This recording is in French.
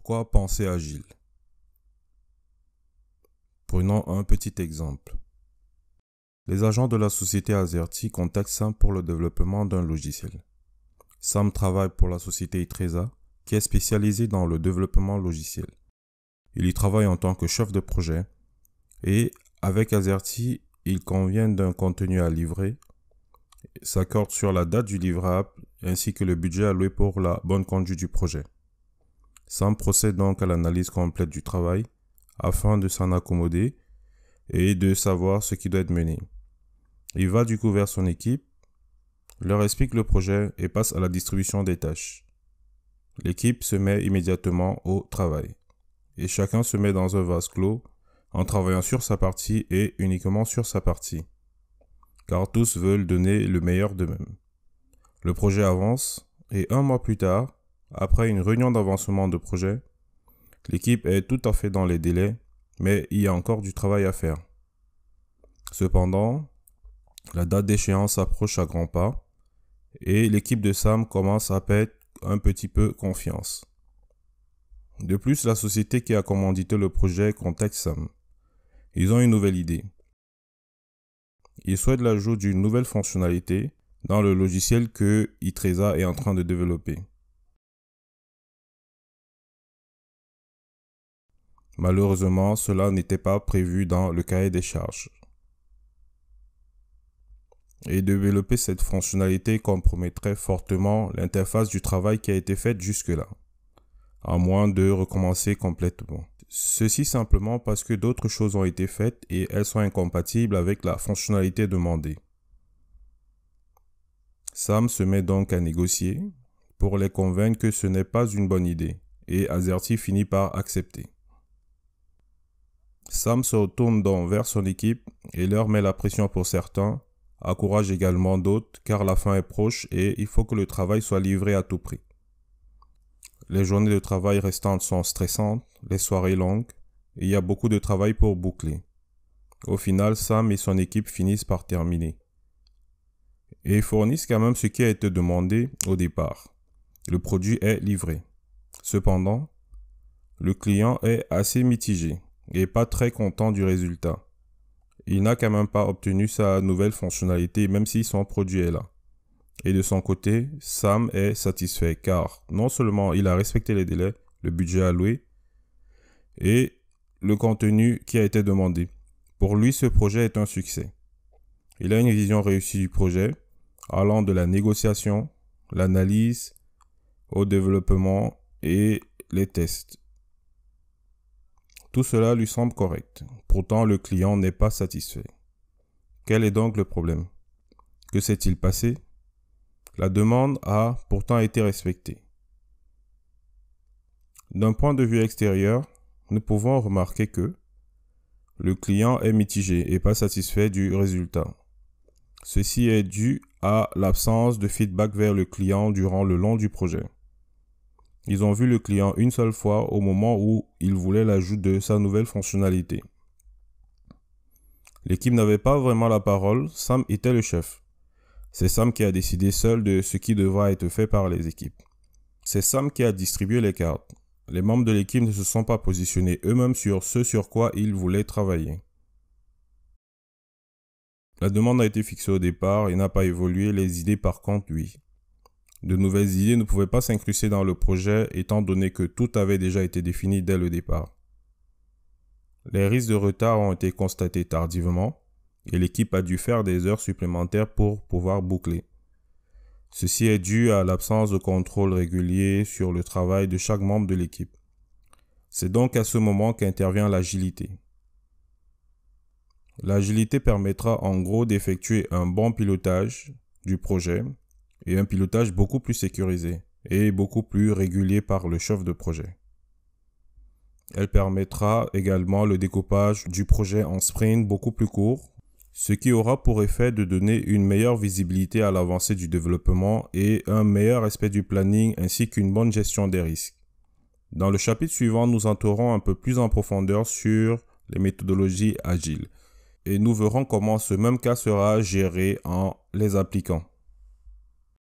pourquoi penser agile Prenons un petit exemple. Les agents de la société Azerty contactent Sam pour le développement d'un logiciel. Sam travaille pour la société ITREZA, qui est spécialisée dans le développement logiciel. Il y travaille en tant que chef de projet et avec Azerty, il convient d'un contenu à livrer, s'accorde sur la date du livrable ainsi que le budget alloué pour la bonne conduite du projet. Sam procède donc à l'analyse complète du travail afin de s'en accommoder et de savoir ce qui doit être mené. Il va du coup vers son équipe, leur explique le projet et passe à la distribution des tâches. L'équipe se met immédiatement au travail et chacun se met dans un vase clos en travaillant sur sa partie et uniquement sur sa partie, car tous veulent donner le meilleur d'eux-mêmes. Le projet avance et un mois plus tard, après une réunion d'avancement de projet, l'équipe est tout à fait dans les délais, mais il y a encore du travail à faire. Cependant, la date d'échéance approche à grands pas et l'équipe de Sam commence à perdre un petit peu confiance. De plus, la société qui a commandité le projet contacte Sam. Ils ont une nouvelle idée. Ils souhaitent l'ajout d'une nouvelle fonctionnalité dans le logiciel que ITREZA est en train de développer. Malheureusement, cela n'était pas prévu dans le cahier des charges. Et développer cette fonctionnalité compromettrait fortement l'interface du travail qui a été faite jusque-là, à moins de recommencer complètement. Ceci simplement parce que d'autres choses ont été faites et elles sont incompatibles avec la fonctionnalité demandée. Sam se met donc à négocier pour les convaincre que ce n'est pas une bonne idée et Azerty finit par accepter. Sam se retourne donc vers son équipe et leur met la pression pour certains, encourage également d'autres car la fin est proche et il faut que le travail soit livré à tout prix. Les journées de travail restantes sont stressantes, les soirées longues, et il y a beaucoup de travail pour boucler. Au final, Sam et son équipe finissent par terminer. Et fournissent quand même ce qui a été demandé au départ. Le produit est livré. Cependant, le client est assez mitigé et pas très content du résultat. Il n'a quand même pas obtenu sa nouvelle fonctionnalité même si son produit est là. Et de son côté, Sam est satisfait car non seulement il a respecté les délais, le budget alloué et le contenu qui a été demandé. Pour lui, ce projet est un succès. Il a une vision réussie du projet, allant de la négociation, l'analyse, au développement et les tests. Tout cela lui semble correct. Pourtant, le client n'est pas satisfait. Quel est donc le problème Que s'est-il passé La demande a pourtant été respectée. D'un point de vue extérieur, nous pouvons remarquer que le client est mitigé et pas satisfait du résultat. Ceci est dû à l'absence de feedback vers le client durant le long du projet. Ils ont vu le client une seule fois au moment où il voulait l'ajout de sa nouvelle fonctionnalité. L'équipe n'avait pas vraiment la parole, Sam était le chef. C'est Sam qui a décidé seul de ce qui devra être fait par les équipes. C'est Sam qui a distribué les cartes. Les membres de l'équipe ne se sont pas positionnés eux-mêmes sur ce sur quoi ils voulaient travailler. La demande a été fixée au départ et n'a pas évolué, les idées par contre, oui. De nouvelles idées ne pouvaient pas s'incruster dans le projet étant donné que tout avait déjà été défini dès le départ. Les risques de retard ont été constatés tardivement et l'équipe a dû faire des heures supplémentaires pour pouvoir boucler. Ceci est dû à l'absence de contrôle régulier sur le travail de chaque membre de l'équipe. C'est donc à ce moment qu'intervient l'agilité. L'agilité permettra en gros d'effectuer un bon pilotage du projet et un pilotage beaucoup plus sécurisé et beaucoup plus régulier par le chef de projet. Elle permettra également le découpage du projet en sprint beaucoup plus court, ce qui aura pour effet de donner une meilleure visibilité à l'avancée du développement et un meilleur aspect du planning ainsi qu'une bonne gestion des risques. Dans le chapitre suivant, nous entrerons un peu plus en profondeur sur les méthodologies agiles et nous verrons comment ce même cas sera géré en les appliquant.